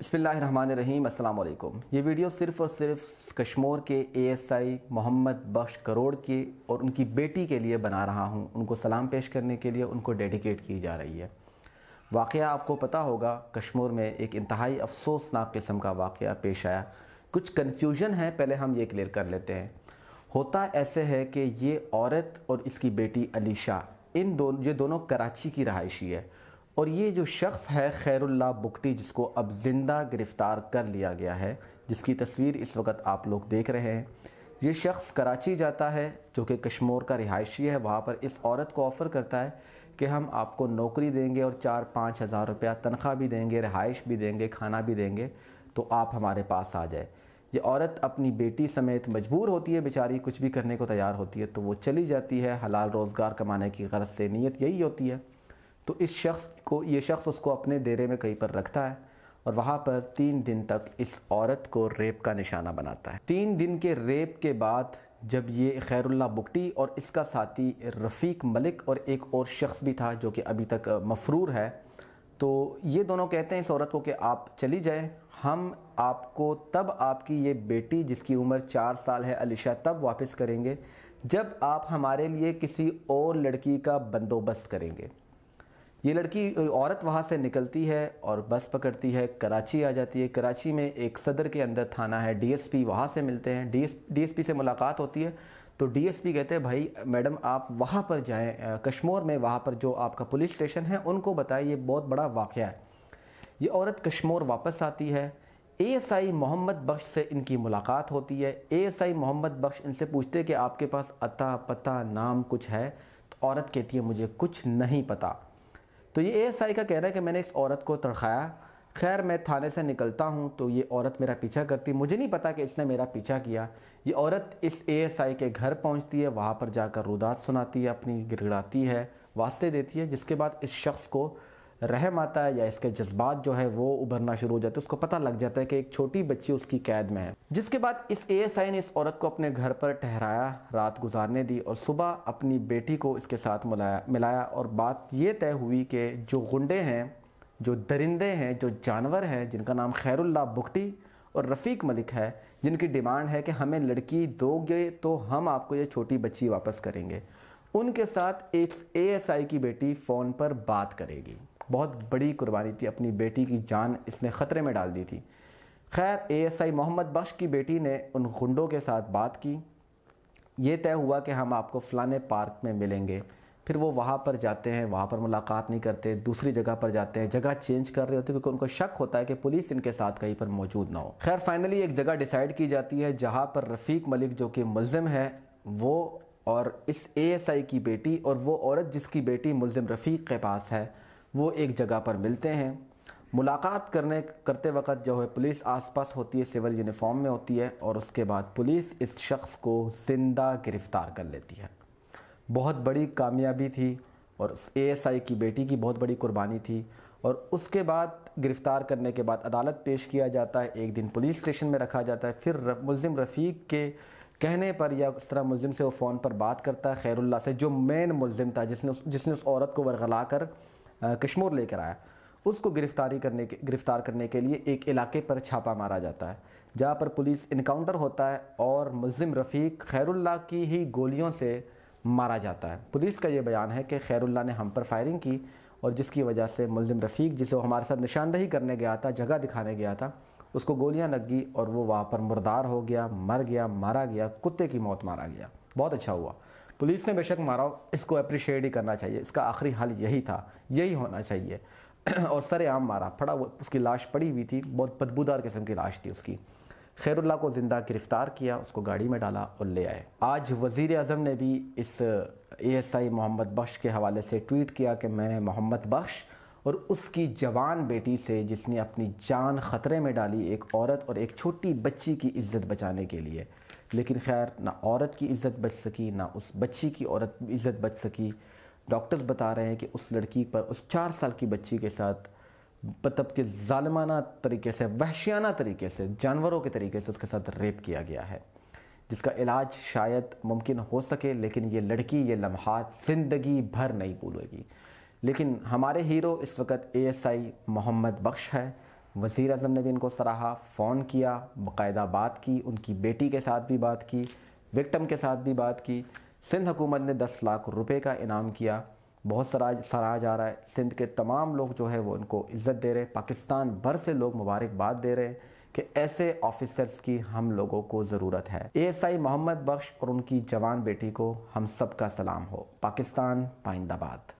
बसमीम अल्लाम ये वीडियो सिर्फ़ और सिर्फ कश्मीर के एएसआई मोहम्मद बख्श करोड़ के और उनकी बेटी के लिए बना रहा हूँ उनको सलाम पेश करने के लिए उनको डेडिकेट की जा रही है वाक़ आपको पता होगा कश्मीर में एक इंतहाई अफसोसनाक किस्म का वाक़ पेश आया कुछ कन्फ्यूजन है पहले हम ये क्लियर कर लेते हैं होता ऐसे है कि ये औरत और इसकी बेटी अलीशा इन दोनों ये दोनों कराची की रहायशी है और ये जो शख्स है खैरुल्ला बुकटी जिसको अब ज़िंदा गिरफ़्तार कर लिया गया है जिसकी तस्वीर इस वक्त आप लोग देख रहे हैं ये शख्स कराची जाता है जो कि कश्मोर का रिहायशी है वहाँ पर इस औरत को ऑफ़र करता है कि हम आपको नौकरी देंगे और चार पाँच हज़ार रुपया तनख्वाह भी देंगे रिहाइश भी देंगे खाना भी देंगे तो आप हमारे पास आ जाए ये औरत अपनी बेटी समेत मजबूर होती है बेचारी कुछ भी करने को तैयार होती है तो वो चली जाती है हलाल रोज़गार कमाने की गर्ज से नीयत यही होती है तो इस शख्स को ये शख्स उसको अपने डेरे में कहीं पर रखता है और वहाँ पर तीन दिन तक इस औरत को रेप का निशाना बनाता है तीन दिन के रेप के बाद जब ये खैरुल्ला बुकटी और इसका साथी रफ़ीक मलिक और एक और शख्स भी था जो कि अभी तक मफरूर है तो ये दोनों कहते हैं इस औरत को कि आप चली जाए हम आपको तब आपकी ये बेटी जिसकी उम्र चार साल है अलीशा तब वापस करेंगे जब आप हमारे लिए किसी और लड़की का बंदोबस्त करेंगे ये लड़की औरत वहाँ से निकलती है और बस पकड़ती है कराची आ जाती है कराची में एक सदर के अंदर थाना है डीएसपी वहाँ से मिलते हैं एस डीएसपी से मुलाकात होती है तो डीएसपी कहते हैं भाई मैडम आप वहाँ पर जाएं कश्मोर में वहाँ पर जो आपका पुलिस स्टेशन है उनको बताएं ये बहुत बड़ा वाक़ है ये औरत कश्मोर वापस आती है एस आई मोहम्मद बख्श से इनकी मुलाकात होती है एस आई मोहम्मद बख्श इनसे पूछते हैं कि आपके पास अता पता नाम कुछ है तो औरत कहती है मुझे कुछ नहीं पता तो ये एस आई का कह रहा है कि मैंने इस औरत को तड़खाया खैर मैं थाने से निकलता हूँ तो ये औरत मेरा पीछा करती मुझे नहीं पता कि इसने मेरा पीछा किया ये औरत इस एएसआई के घर पहुँचती है वहाँ पर जाकर रुदास सुनाती है अपनी गिड़गड़ाती है वास्ते देती है जिसके बाद इस शख्स को रहम आता है या इसके जज्बात जो है वो उभरना शुरू हो जाते हैं उसको पता लग जाता है कि एक छोटी बच्ची उसकी कैद में है जिसके बाद इस आई ने इस औरत को अपने घर पर ठहराया रात गुजारने दी और सुबह अपनी बेटी को इसके साथ मिलाया मिलाया और बात ये तय हुई कि जो गुंडे हैं जो दरिंदे हैं जो जानवर हैं जिनका नाम खैरुल्ला बुकटी और रफ़ीक मलिक है जिनकी डिमांड है कि हमें लड़की दोगे तो हम आपको ये छोटी बच्ची वापस करेंगे उनके साथ एक एएसआई की बेटी फ़ोन पर बात करेगी बहुत बड़ी कुर्बानी थी अपनी बेटी की जान इसने ख़तरे में डाल दी थी खैर एएसआई मोहम्मद बख्श की बेटी ने उन गुंडों के साथ बात की ये तय हुआ कि हम आपको फ़लाने पार्क में मिलेंगे फिर वो वहाँ पर जाते हैं वहाँ पर मुलाकात नहीं करते दूसरी जगह पर जाते हैं जगह चेंज कर रहे होते हैं क्योंकि उनको शक होता है कि पुलिस इनके साथ कहीं पर मौजूद ना हो खैर फाइनली एक जगह डिसाइड की जाती है जहाँ पर रफ़ीक मलिक जो कि मुलम है वो और इस एएसआई की बेटी और वो औरत जिसकी बेटी मुलम रफ़ीक के पास है वो एक जगह पर मिलते हैं मुलाकात करने करते वक्त जो है पुलिस आसपास होती है सिविल यूनिफॉर्म में होती है और उसके बाद पुलिस इस शख्स को ज़िंदा गिरफ़्तार कर लेती है बहुत बड़ी कामयाबी थी और एएसआई की बेटी की बहुत बड़ी कुर्बानी थी और उसके बाद गिरफ़्तार करने के बाद अदालत पेश किया जाता है एक दिन पुलिस स्टेशन में रखा जाता है फिर मुलिम रफ़ीक के कहने पर या उस तरह मुलिम से वो फ़ोन पर बात करता है खैरुल्ला से जो मेन मुलिम था जिसने जिसने उस औरत को वरगला कर कश्मोर लेकर आया उसको गिरफ्तारी करने के गिरफ्तार करने के लिए एक इलाके पर छापा मारा जाता है जहाँ पर पुलिस इनकाउंटर होता है और मुलिम रफ़ीक खैरुल्ला की ही गोलियों से मारा जाता है पुलिस का ये बयान है कि खैरुल्ला ने हम पर फायरिंग की और जिसकी वजह से मुलिम रफ़ीक जिसे हमारे साथ निशानदही करने गया था जगह दिखाने गया था उसको गोलियां गई और वो वहाँ पर मुर्दार हो गया मर गया मारा गया कुत्ते की मौत मारा गया बहुत अच्छा हुआ पुलिस ने बेशक मारा इसको अप्रिशिएट ही करना चाहिए इसका आखिरी हाल यही था यही होना चाहिए और सरेआम मारा फड़ा उसकी लाश पड़ी हुई थी बहुत बदबूदार किस्म की लाश थी उसकी खैरुल्ला को ज़िंदा गिरफ़्तार किया उसको गाड़ी में डाला और ले आए आज वज़ीर अजम ने भी इस एएसआई मोहम्मद बख्श के हवाले से ट्वीट किया कि मैं मोहम्मद बख्श और उसकी जवान बेटी से जिसने अपनी जान ख़तरे में डाली एक औरत और एक छोटी बच्ची की इज्जत बचाने के लिए लेकिन खैर ना औरत की इज़्ज़त बच सकी ना उस बच्ची की औरत इज़्ज़त बच सकी डॉक्टर्स बता रहे हैं कि उस लड़की पर उस चार साल की बच्ची के साथ मतलब के ालमाना तरीके से वहशियाना तरीके से जानवरों के तरीके से उसके साथ रेप किया गया है जिसका इलाज शायद मुमकिन हो सके लेकिन ये लड़की ये लम्हात ज़िंदगी भर नहीं भूलेगी लेकिन हमारे हीरो इस वक्त एएसआई मोहम्मद बख्श है वज़ी अजम ने भी इनको सराहा फ़ोन किया बाकायदा बात की उनकी बेटी के साथ भी बात की विक्टम के साथ भी बात की सिंध हुकूमत ने दस लाख रुपये का इनाम किया बहुत सरा सराहा जा रहा है सिंध के तमाम लोग जो है वो इनको इज़्ज़त दे रहे हैं पाकिस्तान भर से लोग मुबारकबाद दे रहे हैं कि ऐसे ऑफिसर्स की हम लोगों को ज़रूरत है एस आई मोहम्मद बख्श और उनकी जवान बेटी को हम सबका सलाम हो पाकिस्तान पाइंदाबाद